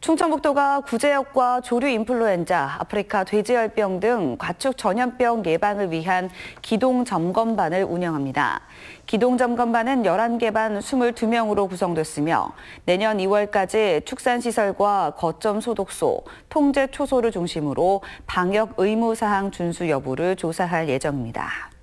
충청북도가 구제역과 조류 인플루엔자, 아프리카 돼지열병 등가축 전염병 예방을 위한 기동 점검반을 운영합니다. 기동 점검반은 11개 반 22명으로 구성됐으며 내년 2월까지 축산시설과 거점 소독소, 통제 초소를 중심으로 방역 의무 사항 준수 여부를 조사할 예정입니다.